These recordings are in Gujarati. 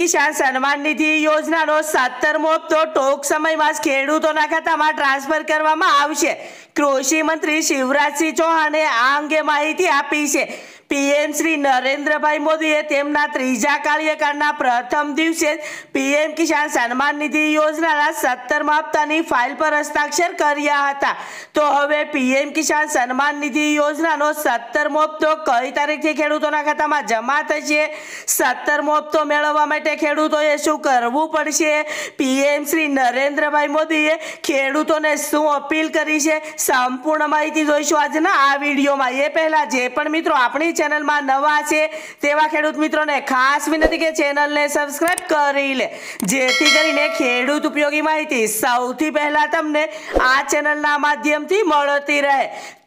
કિસાન સન્માન નિધિ યોજનાનો સત્તરમો હપ્તો ટોક સમયમાં ખેડૂતોના ખાતામાં ટ્રાન્સફર કરવામાં આવશે કૃષિ મંત્રી શિવરાજસિંહ ચૌહાણે આ અંગે માહિતી આપી છે પીએમ શ્રી નરેન્દ્રભાઈ મોદીએ તેમના ત્રીજા કાર્યકાળના પ્રથમ દિવસે પીએમ કિસાન સન્માન નિધિ યોજનાના સત્તરમા હપ્તાની ફાઇલ પર હસ્તાક્ષર કર્યા હતા તો હવે પીએમ કિસાન સન્માન નિધિ યોજનાનો સત્તરમો હપ્તો કઈ તારીખથી ખેડૂતોના ખાતામાં જમા થશે સત્તરમો હપ્તો મેળવવા માટે ખેડૂતોએ શું કરવું પડશે પીએમ શ્રી નરેન્દ્રભાઈ મોદીએ ખેડૂતોને શું અપીલ કરી છે સંપૂર્ણ માહિતી જોઈશું આજના આ વિડીયોમાં એ પહેલાં જે પણ મિત્રો આપણી ચેનલમાં નવા છે તેવા ખેડૂત મિત્રોને ખાસ વિનંતી કે ને સબસ્ક્રાઇબ કરી લે જેથી કરીને ખેડૂત ઉપયોગી માહિતી સૌથી પહેલા તમને આ ચેનલના માધ્યમથી મળતી રહે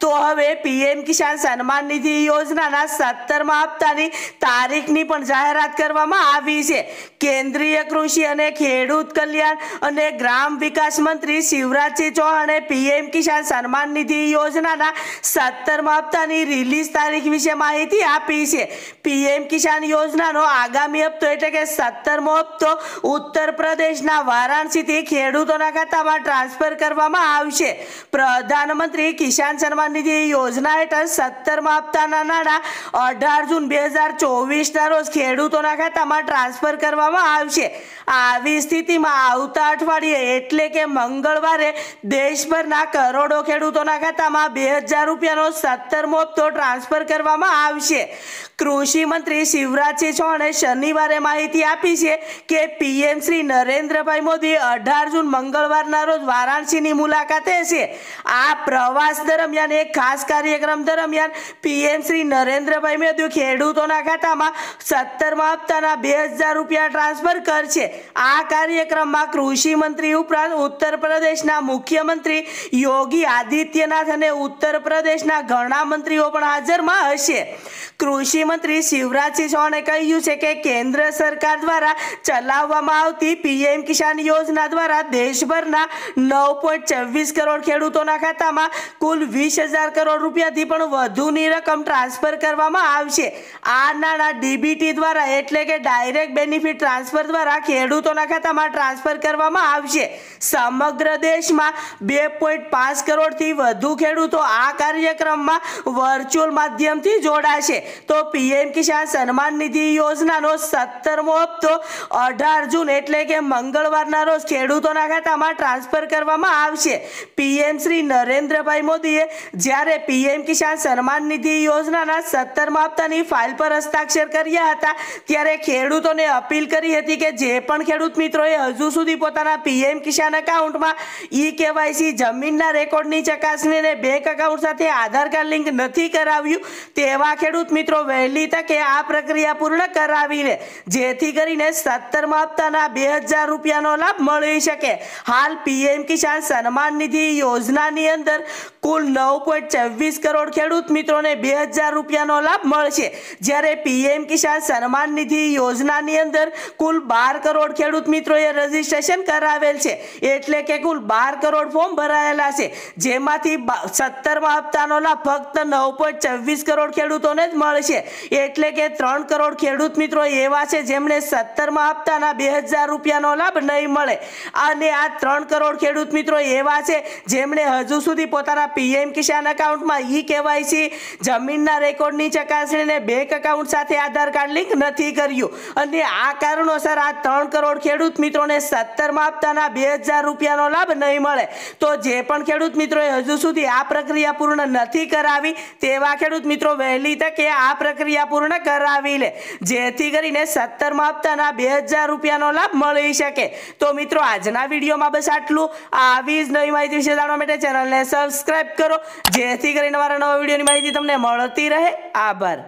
તો હવે પીએમ કિસાન સન્માન નિધિ યોજનાના સત્તરમા હપ્તાની તારીખની પણ જાહેરાત કરવામાં આવી છે કેન્દ્રીય કૃષિ અને ખેડૂત કલ્યાણ અને ગ્રામ વિકાસ મંત્રી શિવરાજસિંહ ચૌહાણે પીએમ કિસાન સન્માન નિધિ યોજનાના સત્તરમા હપ્તાની રિલીઝ તારીખ વિશે માહિતી જાન્યુઆરીથી આપી છે પીએમ કિસાન યોજનાનો આગામી હપ્તો એટલે કે સત્તરમો હપ્તો ઉત્તર પ્રદેશના વારાણસીથી ખેડૂતોના ખાતામાં ટ્રાન્સફર કરવામાં આવશે પ્રધાનમંત્રી કિસાન સન્માન નિધિ યોજના હેઠળ સત્તરમાં હપ્તાના નાણાં અઢાર જૂન બે હજાર ચોવીસના રોજ ખેડૂતોના ખાતામાં ટ્રાન્સફર કરવામાં આવશે આવી સ્થિતિમાં આવતા અઠવાડિયે એટલે કે મંગળવારે દેશભરના કરોડો ખેડૂતોના ખાતામાં બે હજાર રૂપિયાનો સત્તરમો હપ્તો ટ્રાન્સફર કરવામાં આવશે કૃષિ મંત્રી શિવરાજસિંહ ચૌહાણે શનિવારે માહિતી આપી છે કે પીએમ શ્રી નરેન્દ્રભાઈ મોદી અઢાર જૂન મંગળવારના રોજ વારાણસીની મુલાકાતે છે આ પ્રવાસ દરમિયાન એક ખાસ કાર્યક્રમ દરમિયાન પીએમ શ્રી નરેન્દ્રભાઈ મોદી ખેડૂતોના ખાતામાં સત્તરમા હપ્તાના બે હજાર રૂપિયા ટ્રાન્સફર કરશે આ કાર્યક્રમમાં કૃષિ મંત્રી ઉપરાંત ઉત્તર પ્રદેશના મુખ્યમંત્રી યોગી આદિત્યનાથ અને ઉત્તર પ્રદેશના ઘણા મંત્રીઓ પણ હાજરમાં હશે કૃષિ મંત્રી શિવરાજ સિંહ ચૌહાણે કહ્યું છે કે કેન્દ્ર સરકાર દ્વારા ચલાવવામાં આવતી પીએમ કિસાન યોજના દ્વારા દેશભરના નવ છવ્વીસ કરોડ ખેડૂતોના ખાતામાં કુલ વીસ હજાર કરોડ રૂપિયાથી પણ વધુની રકમ ટ્રાન્સફર કરવામાં આવશે આ નાણાં ડીબીટી દ્વારા એટલે કે ડાયરેક્ટ બેનિફિટ ટ્રાન્સફર દ્વારા ખેડૂત ખેડૂતોના ખાતામાં ટ્રાન્સફર કરવામાં આવશે સમગ્ર દેશમાં બે પોઈન્ટ પાંચ કરોડથી વધુ ખેડૂતો આ કાર્યક્રમમાં વર્ચ્યુઅલ માધ્યમથી જોડાશે તો પીએમ કિસાન સન્માન નિધિ યોજનાનો સત્તરમો હપ્તો અઢાર જૂન એટલે કે મંગળવારના રોજ ખેડૂતોના ખાતામાં ટ્રાન્સફર કરવામાં આવશે પીએમ શ્રી નરેન્દ્રભાઈ મોદીએ જ્યારે પીએમ કિસાન સન્માન નિધિ યોજનાના સત્તરમા હપ્તાની ફાઇલ પર હસ્તાક્ષર કર્યા હતા ત્યારે ખેડૂતોને અપીલ કરી હતી કે જે પણ પણ ખેડૂત મિત્રોએ હજુ સુધી પોતાના પીએમ કિસાન એકાઉન્ટમાં ઈ કેવાયસી જમીનના રેકોર્ડની ચકાસણીને બેંક એકાઉન્ટ સાથે આધાર કાર્ડ લિંક નથી કરાવ્યું તેવા ખેડૂત મિત્રો વહેલી તકે આ પ્રક્રિયા પૂર્ણ કરાવી લે જેથી કરીને સત્તરમા હપ્તાના બે હજાર રૂપિયાનો લાભ મળી શકે હાલ પીએમ કિસાન સન્માન નિધિ યોજનાની અંદર કુલ નવ પોઈન્ટ છવ્વીસ કરોડ ખેડૂત મિત્રોને બે હજાર રૂપિયાનો લાભ મળશે જ્યારે પીએમ કિસાન સન્માન નિધિ યોજનાની અંદર કુલ બાર કરોડ ખેડૂત મિત્રોએ રજિસ્ટ્રેશન કરાવેલ છે એટલે કે કુલ બાર કરોડ ફોર્મ ભરાયેલા છે જેમાંથી સત્તરમાં હપ્તાનો લાભ ફક્ત નવ પોઈન્ટ છવ્વીસ કરોડ ખેડૂતોને જ મળશે એટલે કે ત્રણ કરોડ ખેડૂત મિત્રો એવા છે જેમણે સત્તરમાં હપ્તાના બે હજાર રૂપિયાનો લાભ નહીં મળે અને આ ત્રણ કરોડ ખેડૂત મિત્રો એવા છે જેમણે હજુ સુધી પોતાના પીએમ કિસાન એકાઉન્ટમાં ઈ કેવાયસી જમીનના રેકોર્ડની ચકાસણીને બેંક એકાઉન્ટ સાથે આધાર કાર્ડ લિંક નથી કર્યું અને આ કારણોસર આ ત્રણ કરોડ ખેડૂત મિત્રોને સત્તરમાં હપ્તાના બે હજાર રૂપિયાનો લાભ નહીં મળે તો જે પણ ખેડૂત મિત્રોએ હજુ સુધી આ પ્રક્રિયા પૂર્ણ નથી કરાવી તેવા ખેડૂત મિત્રો વહેલી તકે આ પ્રક્રિયા પૂર્ણ કરાવી લે જેથી કરીને સત્તરમાં હપ્તાના બે હજાર રૂપિયાનો લાભ મળી શકે તો મિત્રો આજના વિડીયોમાં બસ આટલું આવી જ નવી માહિતી વિશે જાણવા માટે ચેનલને સબસ્ક્રાઈબ સબસ્ક્રાઈબ કરો જેથી કરીને મારા નવા વિડીયોની માહિતી તમને મળતી રહે આભાર